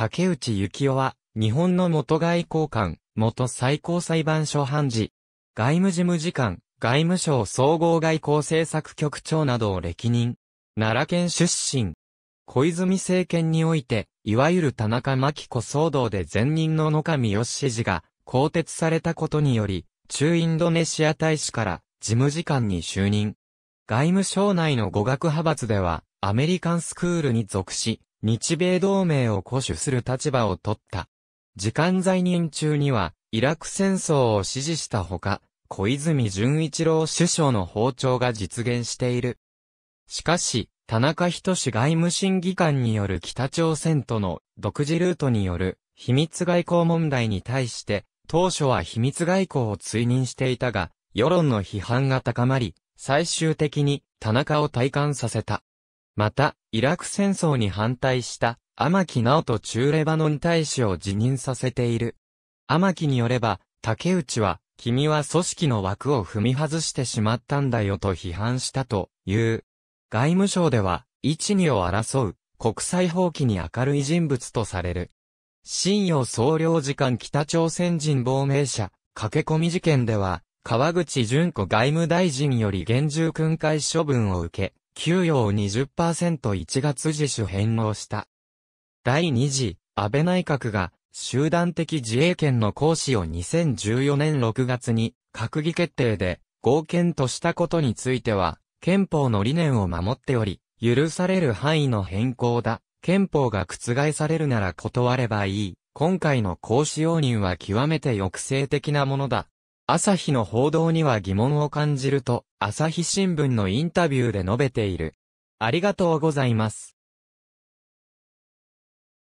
竹内幸雄は、日本の元外交官、元最高裁判所判事、外務事務次官、外務省総合外交政策局長などを歴任。奈良県出身。小泉政権において、いわゆる田中真紀子騒動で前任の野上義氏が更迭されたことにより、中インドネシア大使から事務次官に就任。外務省内の語学派閥では、アメリカンスクールに属し、日米同盟を固守する立場を取った。時間在任中には、イラク戦争を支持したほか、小泉純一郎首相の訪朝が実現している。しかし、田中仁志外務審議官による北朝鮮との独自ルートによる秘密外交問題に対して、当初は秘密外交を追認していたが、世論の批判が高まり、最終的に田中を退官させた。また、イラク戦争に反対した、天木直人中レバノン大使を辞任させている。天木によれば、竹内は、君は組織の枠を踏み外してしまったんだよと批判したという。外務省では、一二を争う、国際放棄に明るい人物とされる。新洋総領事館北朝鮮人亡命者、駆け込み事件では、川口淳子外務大臣より厳重訓戒処分を受け、給与を 20%1 月自主返納した。第2次、安倍内閣が、集団的自衛権の行使を2014年6月に、閣議決定で、合憲としたことについては、憲法の理念を守っており、許される範囲の変更だ。憲法が覆されるなら断ればいい。今回の行使容認は極めて抑制的なものだ。朝日の報道には疑問を感じると、朝日新聞のインタビューで述べている。ありがとうございます。